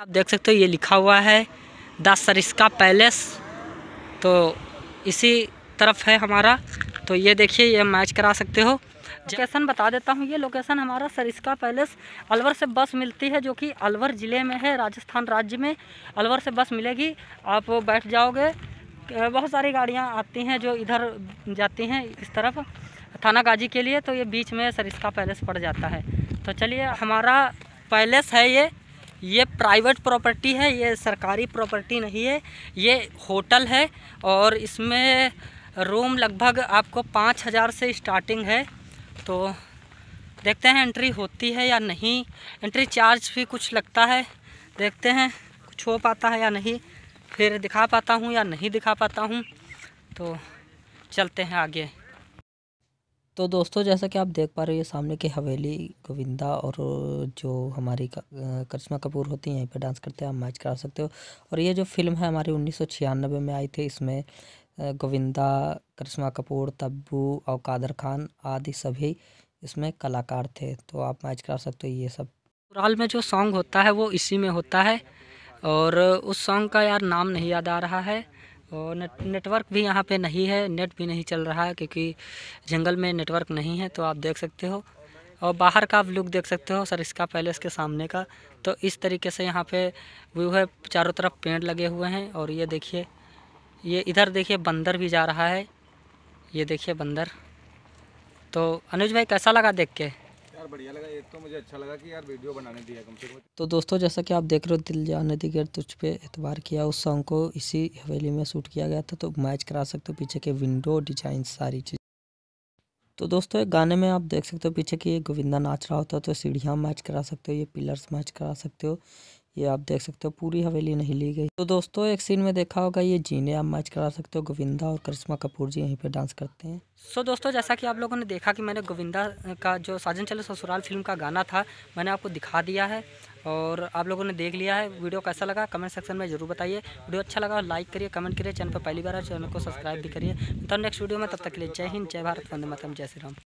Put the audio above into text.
आप देख सकते हो ये लिखा हुआ है द सरिस्का पैलेस तो इसी तरफ है हमारा तो ये देखिए ये मैच करा सकते हो लोकेशन बता देता हूँ ये लोकेशन हमारा सरिस्का पैलेस अलवर से बस मिलती है जो कि अलवर ज़िले में है राजस्थान राज्य में अलवर से बस मिलेगी आप बैठ जाओगे बहुत सारी गाड़ियाँ आती हैं जो इधर जाती हैं इस तरफ थाना गाजी के लिए तो ये बीच में सरिस्का पैलेस पड़ जाता है तो चलिए हमारा पैलेस है ये ये प्राइवेट प्रॉपर्टी है ये सरकारी प्रॉपर्टी नहीं है ये होटल है और इसमें रूम लगभग आपको पाँच हज़ार से स्टार्टिंग है तो देखते हैं एंट्री होती है या नहीं एंट्री चार्ज भी कुछ लगता है देखते हैं कुछ हो पाता है या नहीं फिर दिखा पाता हूँ या नहीं दिखा पाता हूँ तो चलते हैं आगे तो दोस्तों जैसा कि आप देख पा रहे हो सामने की हवेली गोविंदा और जो हमारी करिश्मा कपूर होती हैं यहीं पर डांस करते हैं आप मैच करा सकते हो और ये जो फिल्म है हमारी उन्नीस में आई थी इसमें गोविंदा करिश्मा कपूर तब्बू और कादर खान आदि सभी इसमें कलाकार थे तो आप मैच करा सकते हो ये सब ससुराल में जो सॉन्ग होता है वो इसी में होता है और उस सॉन्ग का यार नाम नहीं याद आ रहा है और नेट नेटवर्क भी यहाँ पे नहीं है नेट भी नहीं चल रहा है क्योंकि जंगल में नेटवर्क नहीं है तो आप देख सकते हो और बाहर का आप लुक देख सकते हो सर इसका पैलेस के सामने का तो इस तरीके से यहाँ पे व्यू है चारों तरफ पेड़ लगे हुए हैं और ये देखिए ये इधर देखिए बंदर भी जा रहा है ये देखिए बंदर तो अनुज भाई कैसा लगा देख के बढ़िया लगा एक तो मुझे अच्छा लगा कि यार वीडियो बनाने दिया कम से कम तो दोस्तों जैसा कि आप देख रहे हो दिल जाने दीगर तुझ पे एतबार किया उस सॉन्ग को इसी हवेली में शूट किया गया था तो मैच करा सकते हो पीछे के विंडो डिजाइन सारी चीज़ तो दोस्तों एक गाने में आप देख सकते हो पीछे की गोविंदा नाच रहा होता है तो सीढ़ियाँ मैच करा सकते हो ये पिलर्स मैच करा सकते हो ये आप देख सकते हो पूरी हवेली नहीं ली गई तो दोस्तों एक सीन में देखा होगा ये जीने आप मैच करा सकते हो गोविंदा और करिश्मा कपूर जी यहीं पे डांस करते हैं सो so, दोस्तों जैसा कि आप लोगों ने देखा कि मैंने गोविंदा का जो साजन चलो ससुराल फिल्म का गाना था मैंने आपको दिखा दिया है और आप लोगों ने देख लिया है वीडियो कैसा लगा कमेंट सेक्शन में जरूर बताइए वीडियो अच्छा लगा लाइक करिए कमेंट करिए चैनल पर पहली बार चैनल तो को सब्सक्राइब भी करिए तो नेक्स्ट वीडियो में तब तक के लिए जय हिंद जय भारत वंदे मतम जय श्री राम